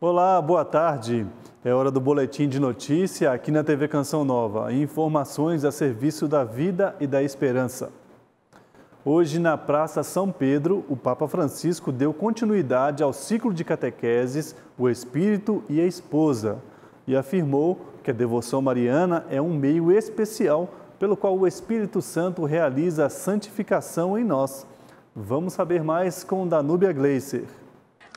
Olá, boa tarde. É hora do boletim de notícia aqui na TV Canção Nova. Informações a serviço da vida e da esperança. Hoje, na Praça São Pedro, o Papa Francisco deu continuidade ao ciclo de catequeses O Espírito e a Esposa e afirmou que a devoção mariana é um meio especial pelo qual o Espírito Santo realiza a santificação em nós. Vamos saber mais com Danúbia Gleiser.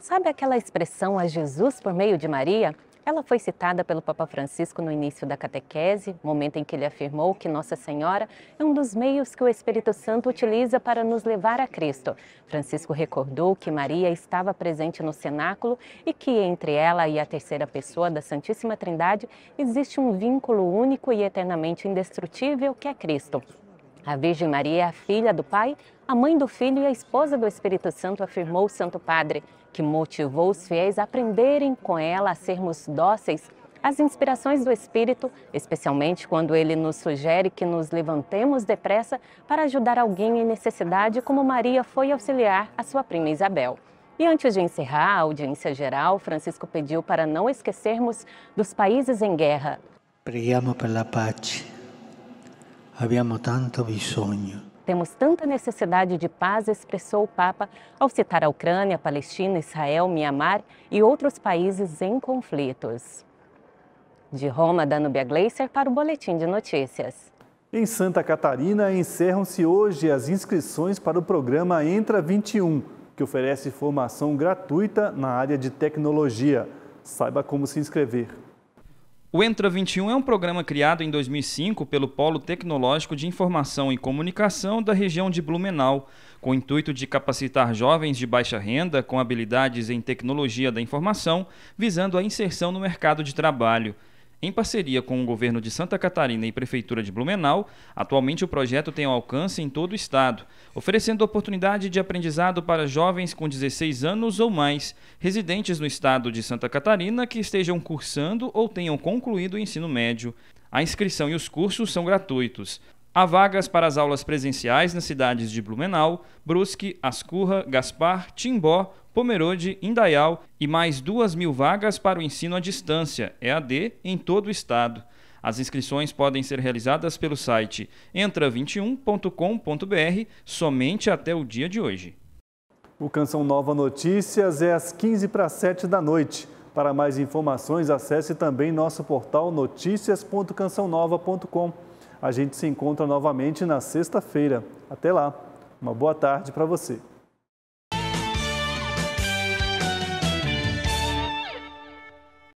Sabe aquela expressão a Jesus por meio de Maria? Ela foi citada pelo Papa Francisco no início da catequese, momento em que ele afirmou que Nossa Senhora é um dos meios que o Espírito Santo utiliza para nos levar a Cristo. Francisco recordou que Maria estava presente no cenáculo e que entre ela e a terceira pessoa da Santíssima Trindade existe um vínculo único e eternamente indestrutível que é Cristo. A Virgem Maria é a filha do Pai, a mãe do Filho e a esposa do Espírito Santo, afirmou o Santo Padre, que motivou os fiéis a aprenderem com ela a sermos dóceis às inspirações do Espírito, especialmente quando ele nos sugere que nos levantemos depressa para ajudar alguém em necessidade, como Maria foi auxiliar a sua prima Isabel. E antes de encerrar a audiência geral, Francisco pediu para não esquecermos dos países em guerra. Priamo pela paz abbiamo tanto bisogno. Temos tanta necessidade de paz, expressou o Papa ao citar a Ucrânia, Palestina, Israel, Mianmar e outros países em conflitos. De Roma, Danúbia Gleiser para o Boletim de Notícias. Em Santa Catarina, encerram-se hoje as inscrições para o programa Entra 21, que oferece formação gratuita na área de tecnologia. Saiba como se inscrever. O Entra 21 é um programa criado em 2005 pelo Polo Tecnológico de Informação e Comunicação da região de Blumenau, com o intuito de capacitar jovens de baixa renda com habilidades em tecnologia da informação, visando a inserção no mercado de trabalho. Em parceria com o governo de Santa Catarina e Prefeitura de Blumenau, atualmente o projeto tem um alcance em todo o estado, oferecendo oportunidade de aprendizado para jovens com 16 anos ou mais, residentes no estado de Santa Catarina que estejam cursando ou tenham concluído o ensino médio. A inscrição e os cursos são gratuitos. Há vagas para as aulas presenciais nas cidades de Blumenau, Brusque, Ascurra, Gaspar, Timbó, Pomerode, Indaial e mais duas mil vagas para o ensino à distância, EAD, em todo o estado. As inscrições podem ser realizadas pelo site entra21.com.br somente até o dia de hoje. O Canção Nova Notícias é às 15 para 7 da noite. Para mais informações, acesse também nosso portal noticias.cançãonova.com.br. A gente se encontra novamente na sexta-feira. Até lá, uma boa tarde para você.